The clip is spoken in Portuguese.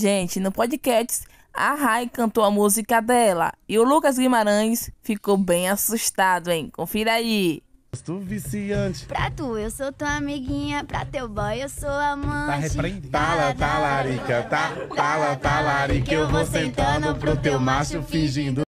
Gente, no podcast, a Rai cantou a música dela e o Lucas Guimarães ficou bem assustado, hein? Confira aí. Tu viciante. Pra tu, eu sou tua amiguinha. Pra teu boy, eu sou tá amante. Tá repreendendo. Tala, tá, tá, talarica, tá, tala, talarica. Eu vou sentando pro teu macho fingindo.